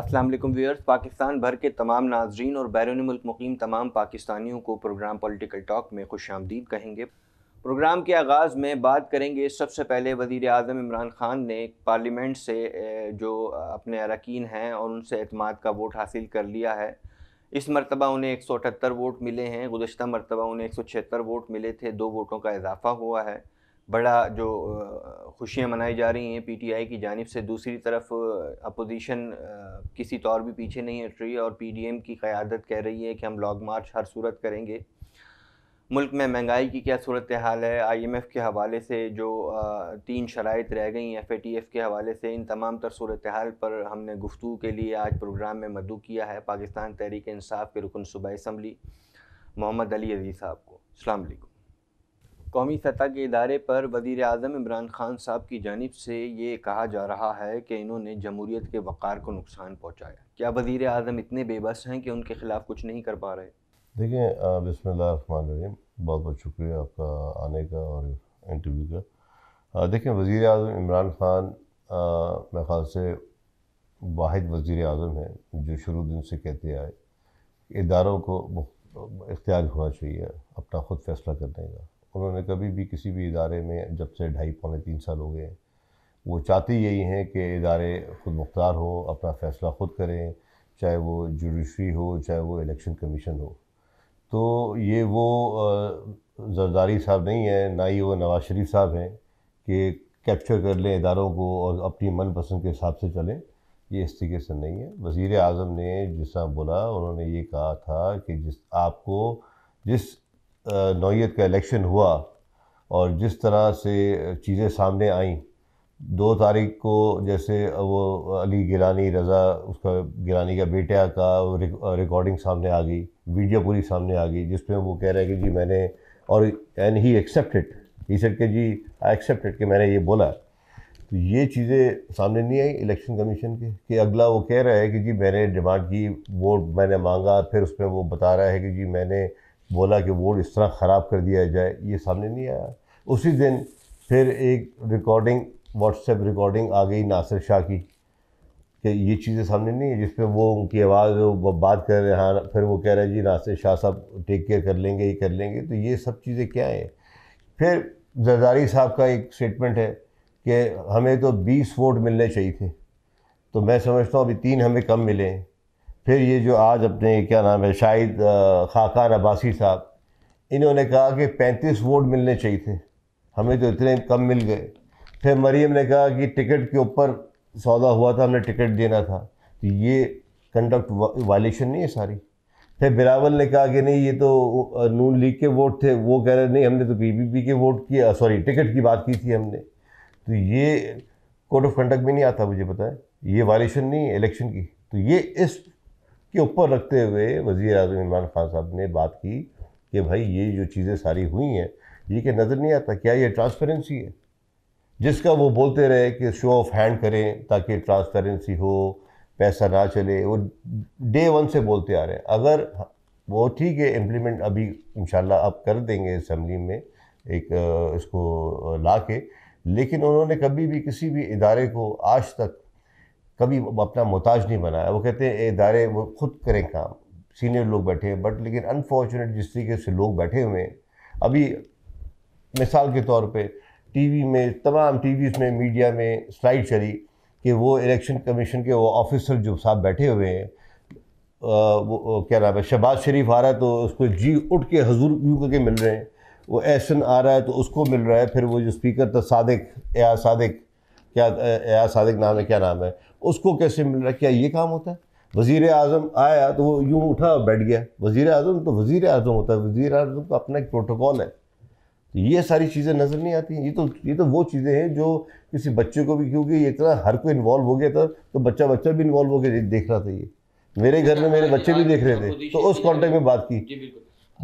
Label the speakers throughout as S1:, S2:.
S1: अस्सलाम वालेकुम व्यूअर्स पाकिस्तान भर के तमाम नाजरीन और बैरून मुल्क मुकीम तमाम पाकिस्तानियों को प्रोग्राम पॉलिटिकल टॉक में खुश आमदीद कहेंगे प्रोग्राम के आगाज़ में बात करेंगे सबसे पहले वज़ी अजम इमरान ख़ान ने पार्लियामेंट से जो अपने अरकान हैं और उनसे अतमाद का वोट हासिल कर लिया है इस मरतबा उन्हें एक सौ अठहत्तर वोट मिले हैं गुजशत मरतबा उन्हें एक सौ छिहत्तर वोट मिले थे दो वोटों का इजाफ़ा हुआ है बड़ा जो खुशियाँ मनाई जा रही हैं पीटीआई की जानब से दूसरी तरफ अपोजिशन किसी तौर तो भी पीछे नहीं हट रही और पीडीएम की क़्यादत कह रही है कि हम लॉन्ग मार्च हर सूरत करेंगे मुल्क में महंगाई की क्या सूरत हाल है आईएमएफ के हवाले से जो तीन शराइत रह गई हैं एफ के हवाले से इन तमाम तर सूरत हाल पर हमने गुफ्तु के लिए आज प्रोग्राम में मदू किया है पाकिस्तान तहरीक इंसाफ के रुकन सूबा इसम्बली मोहम्मद अली अजीज़ साहब को अलैक्म कौमी सतह के इदारे पर वजीर अजम इमरान खान साहब की जानब से ये कहा जा रहा है कि इन्होंने जमहूरीत के वक़ार को नुकसान पहुँचाया क्या वजीर अजम इतने बेबस हैं कि उनके ख़िलाफ़ कुछ नहीं कर पा रहे
S2: देखें रहीम बहुत बहुत शुक्रिया आपका आने का और इंटरव्यू का देखें वज़ी अजम इमरान ख़ान मेरे ख्याल से वाद वज़ी अजम हैं जो शुरू दिन से कहते आए इदारों को इख्तियार होना चाहिए अपना ख़ुद फैसला करने का उन्होंने कभी भी किसी भी इदारे में जब से ढाई पौने तीन साल हो गए वो चाहते यही हैं कि इदारे खुद मुख्तार हो अपना फ़ैसला ख़ुद करें चाहे वो जुडिशरी हो चाहे वो इलेक्शन कमीशन हो तो ये वो जरदारी साहब नहीं है ना ही वो नवाज शरीफ साहब हैं कि कैप्चर कर लें इदारों को और अपनी मनपसंद के हिसाब से चलें ये इस तरीके से नहीं है वज़ी अजम ने जिस तरह बोला उन्होंने ये कहा था कि जिस आपको जिस नौीयत का इलेक्शन हुआ और जिस तरह से चीज़ें सामने आईं दो तारीख को जैसे वो अली गिलानी रज़ा उसका गिलानी का बेटा का रिकॉर्डिंग सामने आ गई वीडियो पूरी सामने आ गई जिसमें वो कह रहे हैं कि जी मैंने और एन ही एक्सेप्टेड ही सर के जी आई एक्सेप्टेड कि मैंने ये बोला तो ये चीज़ें सामने नहीं आई इलेक्शन कमीशन के कि अगला वो कह रहा है कि जी मैंने डिमांड की वोट मैंने मांगा फिर उसमें वो बता रहा है कि जी मैंने बोला कि वोट इस तरह ख़राब कर दिया जाए ये सामने नहीं आया उसी दिन फिर एक रिकॉर्डिंग व्हाट्सएप रिकॉर्डिंग आ गई नासिर शाह की कि ये चीज़ें सामने नहीं है जिसमें वो उनकी आवाज़ वो बात कर रहे हैं हाँ, फिर वो कह रहे हैं जी नासिर शाह साहब टेक केयर कर लेंगे ये कर लेंगे तो ये सब चीज़ें क्या हैं फिर जरदारी साहब का एक स्टेटमेंट है कि हमें तो 20 वोट मिलने चाहिए थे तो मैं समझता हूँ अभी तीन हमें कम मिले हैं फिर ये जो आज अपने क्या नाम है शाहिद खाकान अब्बासी साहब इन्होंने कहा कि पैंतीस वोट मिलने चाहिए थे हमें तो इतने कम मिल गए फिर मरीम ने कहा कि टिकट के ऊपर सौदा हुआ था हमने टिकट देना था तो ये कंडक्ट वायलेशन नहीं है सारी फिर बिलावल ने कहा कि नहीं ये तो नून लीग के वोट थे वो कह रहे नहीं हमने तो पी के वोट किए सॉरी टिकट की बात की थी हमने तो ये कोड ऑफ कंडक्ट में नहीं आता मुझे पता है ये वायलेशन नहीं है इलेक्शन की तो ये इस के ऊपर रखते हुए वज़ी अजम इमरान खान साहब ने बात की कि भाई ये जो चीज़ें सारी हुई हैं ये कि नज़र नहीं आता क्या ये ट्रांसपेरेंसी है जिसका वो बोलते रहे कि शो ऑफ हैंड करें ताकि ट्रांसपेरेंसी हो पैसा ना चले वो डे वन से बोलते आ रहे हैं अगर वो ठीक है इम्प्लीमेंट अभी इन आप कर देंगे असम्बली में एक इसको ला के लेकिन उन्होंने कभी भी किसी भी इदारे को आज तक कभी अपना मोहताज नहीं बनाया वो कहते हैं इदारे वो खुद करें काम सीनियर लोग बैठे हैं बट लेकिन अनफॉर्चुनेट जिस तरीके से लोग बैठे हुए हैं अभी मिसाल के तौर पे टीवी में तमाम वी में मीडिया में स्लाइड चली कि वो इलेक्शन कमीशन के वो ऑफिसर जो साहब बैठे हुए हैं वो क्या नाम है शहबाज शरीफ आ रहा है तो उसको जी उठ के हजूर यूँ करके मिल रहे हैं वो एहसन आ रहा है तो उसको मिल रहा है फिर वो जो स्पीकर था सादिक या सादिक क्या या सादिक नाम है क्या नाम है उसको कैसे मिल रहा क्या ये काम होता है वजीर अजम आया तो वो यूँ उठा और बैठ गया वजीर अजम तो वजीर अजम होता है वज़ी अजम का अपना एक प्रोटोकॉल है तो ये सारी चीज़ें नज़र नहीं आती ये तो ये तो वो चीज़ें हैं जो किसी बच्चे को भी क्योंकि इतना हर कोई इन्वॉल्व हो गया था तो बच्चा बच्चा भी इन्वॉल्व हो गया देख रहा था ये मेरे घर में मेरे बच्चे भी देख रहे थे तो उस कॉन्टेक्ट में बात की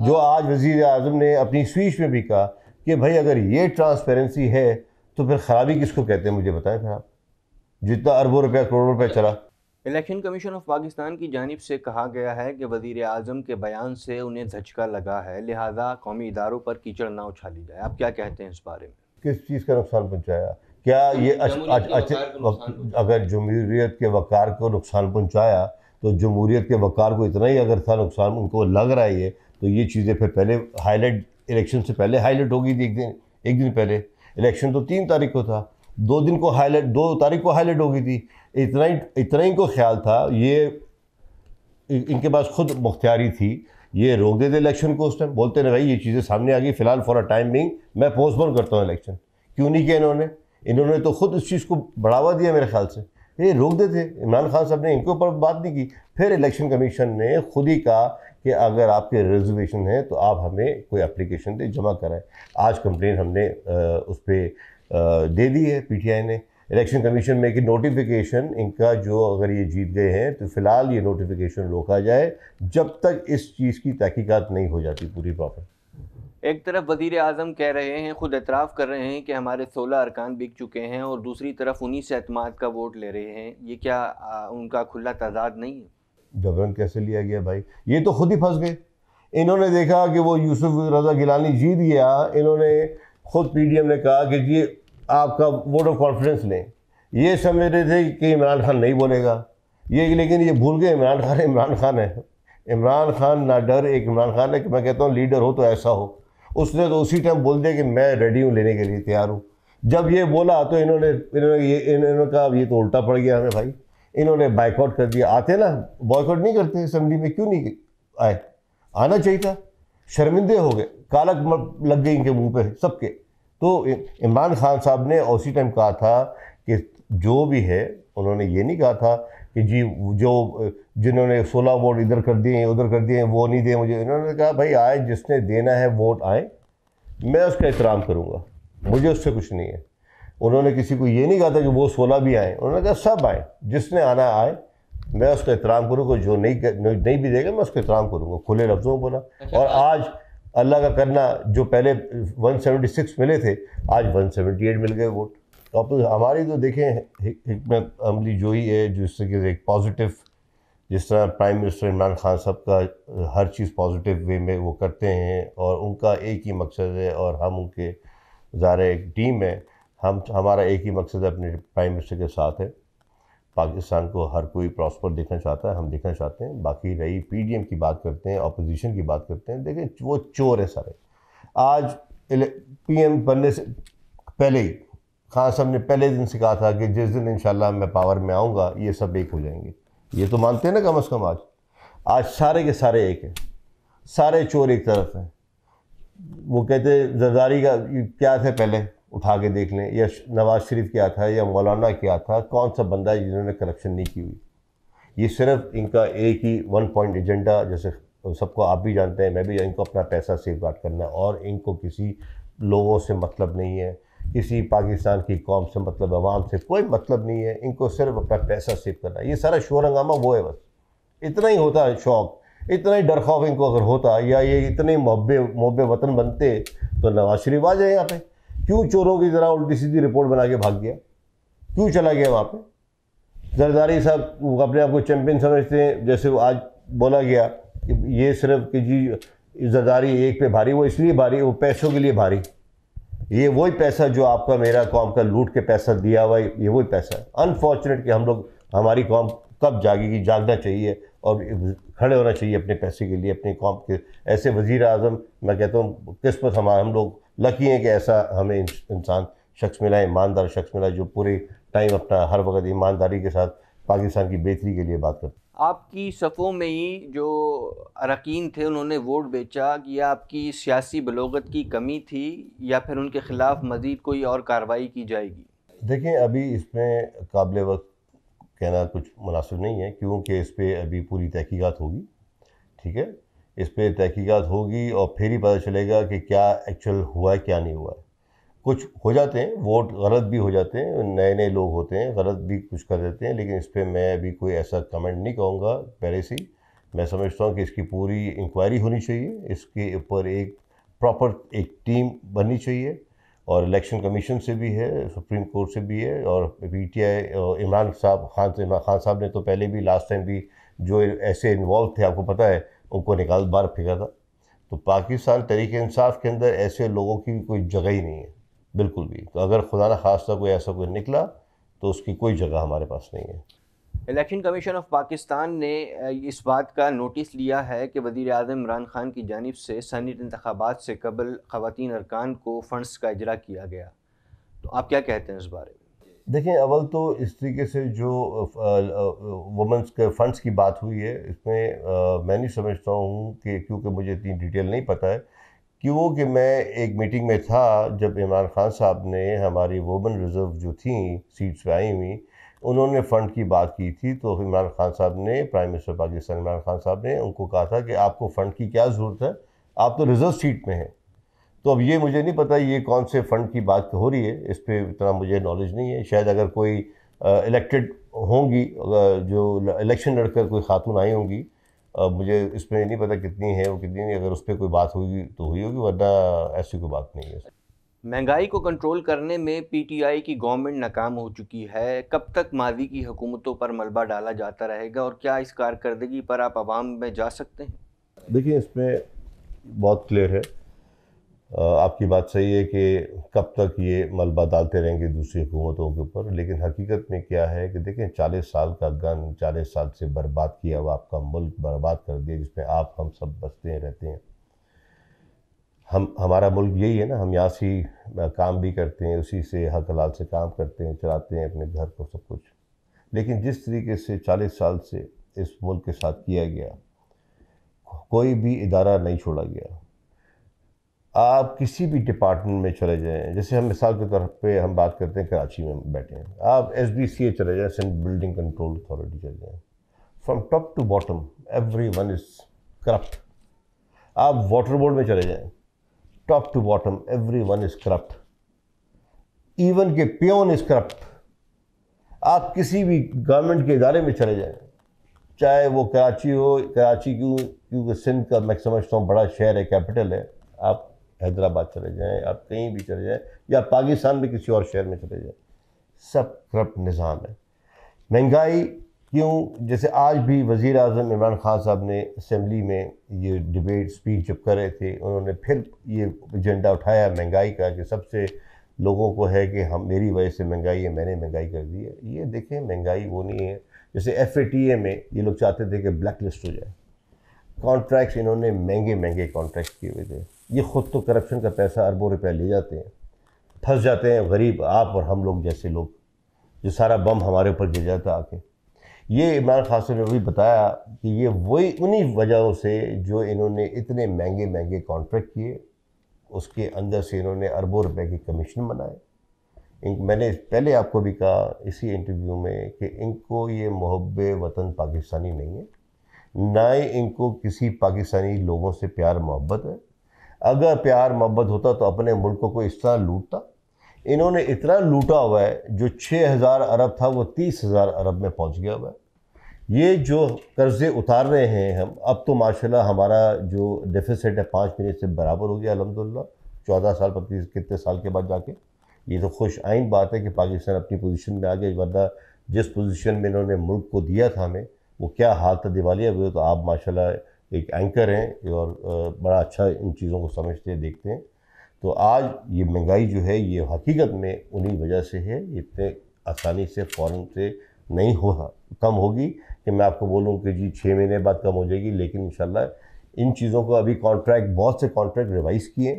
S2: जो आज वजीर अजम ने अपनी स्पीच में भी कहा कि भाई अगर ये ट्रांसपेरेंसी है तो फिर ख़राबी किसको कहते हैं मुझे बताएं फिर आप जितना अरबों रुपया करोड़ों रुपया चला
S1: इलेक्शन कमीशन ऑफ पाकिस्तान की जानब से कहा गया है कि वजीर अजम के बयान से उन्हें झचका लगा है लिहाजा कौमी इदारों पर कीचड़ ना उछाली जाए आप क्या कहते हैं इस बारे में
S2: किस चीज़ का नुकसान पहुँचाया क्या ये अगर जमहूरीत के वकार को नुकसान पहुँचाया तो जमहूरीत के वकार को इतना ही अगर था नुकसान उनको लग रहा है ये तो ये चीज़ें फिर पहले हाईलाइट इलेक्शन से पहले हाईलाइट होगी एक दिन एक दिन पहले इलेक्शन तो तीन तारीख को था दो दिन को हाईलाइट दो तारीख को हाईलाइट हो गई थी इतना ही इतना ही को ख्याल था ये इनके पास खुद मुख्तियारी थी ये रोक देते इलेक्शन को उस टाइम बोलते ना भाई ये चीज़ें सामने आ गई फ़िलहाल फॉर अ टाइम बिंग मैं पोस्टपोन करता हूँ इलेक्शन क्यों नहीं किया इन्होंने इन्होंने तो खुद इस चीज़ को बढ़ावा दिया मेरे ख्याल से ये रोक देते इमरान खान साहब ने इनके ऊपर बात नहीं की फिर इलेक्शन कमीशन ने खुद ही कहा कि अगर आपके रिजर्वेशन है तो आप हमें कोई एप्लीकेशन दे जमा कराएं आज कंप्लेन हमने उस पर दे दी है पीटीआई ने इलेक्शन कमीशन में कि नोटिफिकेशन इनका जो अगर ये जीत गए हैं तो फिलहाल ये नोटिफिकेशन रोका जाए जब तक इस चीज़ की तहकीकत नहीं हो जाती पूरी प्रॉपर
S1: एक तरफ वजीर अजम कह रहे हैं खुद एतराफ़ कर रहे हैं कि हमारे सोलह अरकान बिक चुके हैं और दूसरी तरफ उन्हीं से अतमाद का वोट ले रहे हैं ये क्या आ, उनका खुला तादाद नहीं
S2: है जबरन कैसे लिया गया भाई ये तो खुद ही फंस गए इन्होंने देखा कि वो यूसुफ रजा गिलानी जीत गया इन्होंने खुद पीडीएम ने कहा कि जी आपका वोट ऑफ कॉन्फिडेंस लें ये समझ रहे थे कि इमरान खान नहीं बोलेगा ये लेकिन ये भूल गए इमरान खान इमरान खान है इमरान खान ना डर एक इमरान खान है कि मैं कहता हूँ लीडर हो तो ऐसा हो उसने तो उसी टाइम बोल दिया कि मैं रेडी हूँ लेने के लिए तैयार हूँ जब ये बोला तो इन्होंने इन्होंने ये इन्होंने कहा ये तो उल्टा पड़ गया हमें भाई इन्होंने बाइकआउट कर दिया आते ना बॉयकआउट नहीं करते असम्बली में क्यों नहीं आए आना चाहिए था शर्मिंदे हो गए कालक लग गई इनके मुंह पे सबके तो इमरान खान साहब ने उसी टाइम कहा था कि जो भी है उन्होंने ये नहीं कहा था कि जी जो जिन्होंने सोलह वोट इधर कर दिए उधर कर दिए वो नहीं दिए मुझे इन्होंने कहा भाई आए जिसने देना है वोट आए मैं उसका एहतराम करूँगा मुझे उससे कुछ नहीं है उन्होंने किसी को ये नहीं कहा था कि वो सोलह भी आए उन्होंने कहा सब आए जिसने आना आए मैं उसका एहतराम करूँगा जो नहीं कर, नहीं भी देगा मैं उसको एहतराम करूँगा खुले लफ्ज़ों में बोला अच्छा, और हाँ। आज अल्लाह का करना जो पहले 176 मिले थे आज 178 मिल गए वोट तो अब हमारी तो देखें हमत अमली जो ही है जो इस तरीके एक पॉजिटिव जिस तरह प्राइम मिनिस्टर इमरान खान साहब का हर चीज़ पॉजिटिव वे में वो करते हैं और उनका एक ही मकसद है और हम उनके ज़ारे एक टीम है हम हमारा एक ही मकसद अपने प्राइम मिनिस्टर के साथ है पाकिस्तान को हर कोई प्रॉस्पर देखना चाहता है हम देखना चाहते हैं बाकी रही पी की बात करते हैं अपोजिशन की बात करते हैं देखें वो चोर है सारे आज एम बनने से पहले ही खान साहब ने पहले दिन से कहा था कि जिस दिन इंशाल्लाह मैं पावर में आऊँगा ये सब एक हो जाएंगे ये तो मानते हैं ना कम अज़ कम आज आज सारे के सारे एक हैं सारे चोर एक तरफ हैं वो कहते जरदारी का क्या थे पहले उठा के देख लें या नवाज शरीफ क्या था या मौलाना क्या था कौन सा बंदा है जिन्होंने करप्शन नहीं की हुई ये सिर्फ इनका एक ही वन पॉइंट एजेंडा जैसे सबको आप भी जानते हैं मैं भी इनको अपना पैसा सेफ गार्ड करना और इनको किसी लोगों से मतलब नहीं है किसी पाकिस्तान की कौम से मतलब आवाम से कोई मतलब नहीं है इनको सिर्फ अपना पैसा सेव करना ये सारा शोर हंगामा वो है बस इतना ही होता है शौक इतना ही डर खौफ इनको अगर होता या ये इतने मोहब्बे मोहब्बे वतन बनते तो नवाज शरीफ आ जाए यहाँ पे क्यों चोरों की तरह उल्टी सीधी रिपोर्ट बना के भाग गया क्यों चला गया वहाँ पे जरदारी साहब वो अपने आप को चैम्पियन समझते हैं जैसे वो आज बोला गया कि ये सिर्फ कि जी जरदारी एक पे भारी वो इसलिए भारी वो पैसों के लिए भारी ये वही पैसा जो आपका मेरा कौम का लूट के पैसा दिया हुआ ये वही पैसा है अनफॉर्चुनेट कि हम लोग हमारी कौम कब जागेगी जागना चाहिए और खड़े होना चाहिए अपने पैसे के लिए अपने कौम के ऐसे वज़ी अजम मैं कहता हूँ किस्मत हमारे हम लोग लकी हैं कि ऐसा हमें इंसान शख्स मिला ईमानदार शख्स मिला जो पूरे टाइम अपना हर वक्त ईमानदारी के साथ पाकिस्तान की बेहतरी के लिए बात करते
S1: आपकी सफ़ों में ही जो अरकान थे उन्होंने वोट बेचा या आपकी सियासी बलोगत की कमी थी या फिर उनके ख़िलाफ़ मज़ीद कोई और कार्रवाई की जाएगी
S2: देखें अभी इसमें काबिल वक्त कहना कुछ मुनासिब नहीं है क्योंकि इस पर अभी पूरी तहकीकत होगी ठीक है इस पर तहकीक़त होगी और फिर ही पता चलेगा कि क्या एक्चुअल हुआ है क्या नहीं हुआ है कुछ हो जाते हैं वोट गलत भी हो जाते हैं नए नए लोग होते हैं गलत भी कुछ कर देते हैं लेकिन इस पर मैं अभी कोई ऐसा कमेंट नहीं कहूँगा पहले से मैं समझता हूँ कि इसकी पूरी इंक्वायरी होनी चाहिए इसके ऊपर एक प्रॉपर एक टीम बननी चाहिए और इलेक्शन कमीशन से भी है सुप्रीम कोर्ट से भी है और पी टी आई इमरान साहब खान इमरान खान साहब ने तो पहले भी लास्ट टाइम भी जो ऐसे इन्वॉल्व थे आपको पता है उनको निकाल बाहर फेंका था तो पाकिस्तान तहरीक इंसाफ के अंदर ऐसे लोगों की कोई जगह ही नहीं है बिल्कुल भी तो अगर खुदा ना खास कोई ऐसा कोई निकला तो उसकी कोई जगह हमारे पास नहीं है
S1: इलेक्शन कमीशन ऑफ पाकिस्तान ने इस बात का नोटिस लिया है कि वज़ी अजम इमरान खान की जानब से सैनिट इंतबात से कबल ख़वान अरकान को फ़ंड्स का इजरा किया गया तो आप क्या कहते हैं इस बारे में
S2: देखें अव्वल तो इस तरीके से जो वुमेंस के फंड्स की बात हुई है इसमें आ, मैं नहीं समझता हूँ कि क्योंकि मुझे इतनी डिटेल नहीं पता है क्योंकि मैं एक मीटिंग में था जब इमरान खान साहब ने हमारी वुमेन रिज़र्व जो थी सीट्स पर आई हुई उन्होंने फ़ंड की बात की थी तो इमरान खान साहब ने प्राइम मिनिस्टर पाकिस्तान इमरान खान साहब ने उनको कहा था कि आपको फ़ंड की क्या ज़रूरत है आप तो रिज़र्व सीट में हैं तो अब ये मुझे नहीं पता ये कौन से फ़ंड की बात हो रही है इस पर इतना मुझे नॉलेज नहीं है शायद अगर कोई इलेक्टेड होंगी जो इलेक्शन लड़कर कोई खातून आई होंगी अब मुझे इसमें नहीं पता कितनी है वो कितनी नहीं अगर उस पर कोई बात होगी तो हुई होगी वरना ऐसी कोई बात नहीं है
S1: महंगाई को कंट्रोल करने में पीटीआई की गवर्नमेंट नाकाम हो चुकी है कब तक माजी की हुकूमतों पर मलबा डाला जाता रहेगा और क्या इस कारकर्दगी पर आप आवाम में जा सकते हैं
S2: देखिए इसमें बहुत क्लियर है आपकी बात सही है कि कब तक ये मलबा डालते रहेंगे दूसरी हुकूमतों के ऊपर लेकिन हकीकत में क्या है कि देखें चालीस साल का गन चालीस साल से बर्बाद किया हुआ आपका मुल्क बर्बाद कर दिया जिसमें आप हम सब बसते हैं रहते हैं हम हमारा मुल्क यही है ना हम यहाँ से काम भी करते हैं उसी से हक हलाल से काम करते हैं चलाते हैं अपने घर को सब कुछ लेकिन जिस तरीके से चालीस साल से इस मुल्क के साथ किया गया कोई भी इदारा नहीं छोड़ा गया आप किसी भी डिपार्टमेंट में चले जाएं जैसे हम मिसाल के तौर पे हम बात करते हैं कराची में बैठे हैं आप एस बी सी ए चले जाएँ सेंट बिल्डिंग कंट्रोल अथॉरिटी चले जाएँ from top to bottom every one is corrupt आप वाटर बोर्ड में चले जाएँ top to bottom every one is corrupt even के प्योन इज़ करप्ट आप किसी भी गवर्नमेंट के इदारे में चले जाएँ चाहे वो कराची हो कराची क्यों क्योंकि सिंध का मैं समझता हूँ बड़ा शहर है कैपिटल है आप हैदराबाद चले जाएं आप कहीं भी चले जाएं या पाकिस्तान में किसी और शहर में चले जाएं सब करप्ट निज़ाम है महंगाई क्यों जैसे आज भी वज़ी अजम इमरान खान साहब ने असम्बली में ये डिबेट स्पीच जब कर रहे थे उन्होंने फिर ये एजेंडा उठाया महंगाई का कि सबसे लोगों को है कि हम मेरी वजह से महंगाई है मैंने महंगाई कर दी है ये देखें महंगाई वो नहीं है जैसे एफ में ये लोग चाहते थे कि ब्लैक लिस्ट हो जाए कॉन्ट्रैक्ट्स इन्होंने महंगे महंगे कॉन्ट्रैक्ट्स किए हुए थे ये ख़ुद तो करप्शन का पैसा अरबों रुपये ले जाते हैं फंस जाते हैं गरीब आप और हम लोग जैसे लोग जो सारा बम हमारे ऊपर गिर जाता आके ये इमरान खास ने भी बताया कि ये वही उन्हीं वजहों से जो इन्होंने इतने महंगे महंगे कॉन्ट्रैक्ट किए उसके अंदर से इन्होंने अरबों रुपए के कमीशन बनाए मैंने पहले आपको भी कहा इसी इंटरव्यू में कि इनको ये महब वतन पाकिस्तानी नहीं है ना ही इनको किसी पाकिस्तानी लोगों से प्यार मोहब्बत है अगर प्यार मोहब्बत होता तो अपने मुल्क को इस तरह लूटता इन्होंने इतना लूटा हुआ है जो छः हज़ार अरब था वो तीस हज़ार अरब में पहुंच गया हुआ है ये जो कर्ज़े उतार रहे हैं हम अब तो माशाल्लाह हमारा जो डेफिसिट है पाँच महीने से बराबर हो गया अलहमदिल्ला चौदह साल पच्चीस कितने साल के बाद जाके ये तो खुश आइन बात है कि पाकिस्तान अपनी पोजीशन में आ गया वरना जिस पोजीशन में इन्होंने मुल्क को दिया था हमें वो क्या हाल था दिवालिया हुए तो आप माशाल्लाह एक एंकर हैं और बड़ा अच्छा इन चीज़ों को समझते हैं देखते हैं तो आज ये महंगाई जो है ये हकीकत में उन्हीं वजह से है इतने आसानी से फ़ौरन से नहीं हो कम होगी कि मैं आपको बोलूँ कि जी छः महीने बाद कम हो जाएगी लेकिन इन इन चीज़ों को अभी कॉन्ट्रैक्ट बहुत से कॉन्ट्रैक्ट रिवाइज़ किए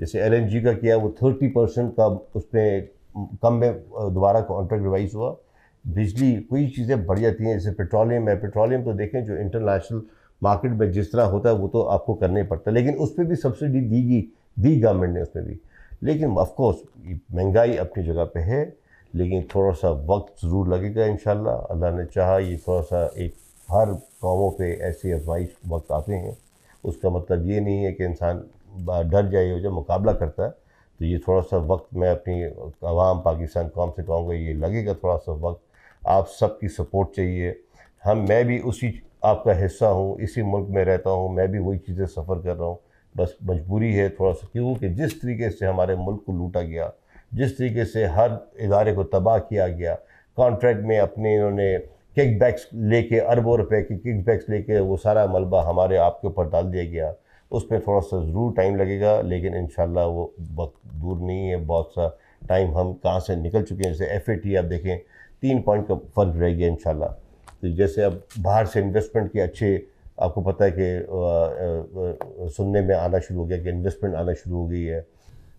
S2: जैसे एल का किया वो थर्टी परसेंट का उसमें कम में दोबारा कॉन्ट्रैक्ट रिवाइज़ हुआ बिजली कोई चीज़ें बढ़ जाती हैं जैसे पेट्रोलियम है पेट्रोलियम तो देखें जो इंटरनेशनल मार्केट में जिस तरह होता है वो तो आपको करना ही पड़ता है लेकिन उस पर भी सब्सिडी दी गई दी गवर्नमेंट ने उसमें भी लेकिन ऑफकोर्स महंगाई अपनी जगह पे है लेकिन थोड़ा सा वक्त ज़रूर लगेगा इन अल्लाह ने चाहा ये थोड़ा सा एक हर कामों पे ऐसे अफवाहिश वक्त आते हैं उसका मतलब ये नहीं है कि इंसान डर जाए जब मुकाबला करता है तो ये थोड़ा सा वक्त मैं अपनी आवाम पाकिस्तान कौम से कहूँगा ये लगेगा थोड़ा सा वक्त आप सबकी सपोर्ट चाहिए हम मैं भी उसी आपका हिस्सा हूँ इसी मुल्क में रहता हूँ मैं भी वही चीज़ें सफ़र कर रहा हूँ बस मजबूरी है थोड़ा सा क्योंकि जिस तरीके से हमारे मुल्क को लूटा गया जिस तरीके से हर इदारे को तबाह किया गया कॉन्ट्रैक्ट में अपने इन्होंने किक ले लेके अरबों रुपए के किक ले लेके वो सारा मलबा हमारे आपके ऊपर डाल दिया गया उस पर थोड़ा सा ज़रूर टाइम लगेगा लेकिन इन वो वक्त दूर नहीं है बहुत सा टाइम हम कहाँ से निकल चुके हैं जैसे एफ आप देखें तीन पॉइंट का फ़र्क रह गया इन तो जैसे अब बाहर से इन्वेस्टमेंट के अच्छे आपको पता है कि सुनने में आना शुरू हो गया कि इन्वेस्टमेंट आना शुरू हो गई है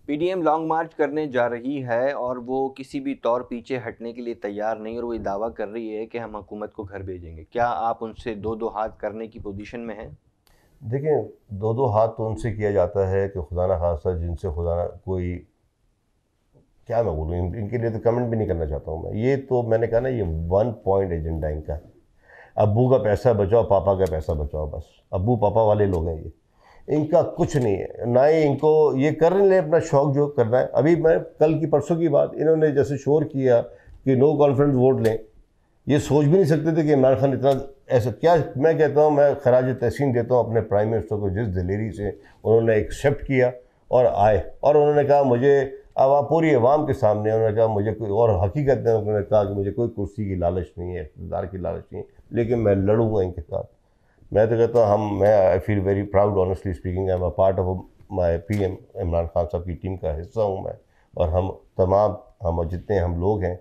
S1: पीडीएम लॉन्ग मार्च करने जा रही है और वो किसी भी तौर पीछे हटने के लिए तैयार नहीं और वो ये दावा कर रही है कि हम हुकूमत को घर भेजेंगे क्या आप उनसे दो दो हाथ करने की पोजीशन में हैं
S2: देखिए दो दो हाथ तो उनसे किया जाता है कि खुदा ना खासा जिनसे खुदा कोई क्या मैं बोलूँ इन, इनके लिए तो कमेंट भी नहीं करना चाहता हूँ मैं ये तो मैंने कहा ना ये वन पॉइंट एजेंडा इनका है अबू का पैसा बचाओ पापा का पैसा बचाओ बस अबू पापा वाले लोग हैं ये इनका कुछ नहीं है ना ही इनको ये कर रहे अपना शौक जो करना है अभी मैं कल की परसों की बात इन्होंने जैसे शोर किया कि नो कॉन्फिडेंस वोट लें ये सोच भी नहीं सकते थे कि इमरान खान इतना ऐसा क्या मैं कहता हूँ मैं खराज तहसीन देता हूँ अपने प्राइम मिनिस्टर को जिस दिलेरी से उन्होंने एक्सेप्ट किया और आए और उन्होंने कहा मुझे अब आप पूरी आवाम के सामने उन्होंने कहा मुझे कोई और हकीकत में उन्होंने कहा कि मुझे कोई कुर्सी की लालच नहीं है इकतदार की लालच नहीं है लेकिन मैं लड़ूंगा इनके साथ मैं तो कहता हूँ हम मैं I feel very proud honestly speaking I am a part of my P M Imran Khan साहब की टीम का हिस्सा हूँ मैं और हम तमाम हम जितने हम लोग हैं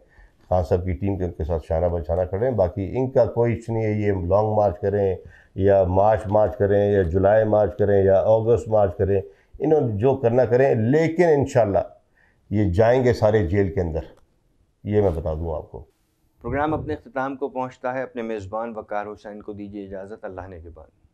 S2: खान साहब की टीम के उनके साथ शाना बछाना खड़े बाकी इनका कोई इच नहीं है ये लॉन्ग मार्च करें या मार्च मार्च करें या जुलाई मार्च करें या अगस्त मार्च करें इन्होंने जो करना करें लेकिन इन ये जाएंगे सारे जेल के अंदर ये मैं बता दूँ आपको
S1: प्रोग्राम अपने अख्ताम को पहुँचता है अपने मेज़बान वक़ार हुसैन को दीजिए इजाज़त अल्लाह ने के बाद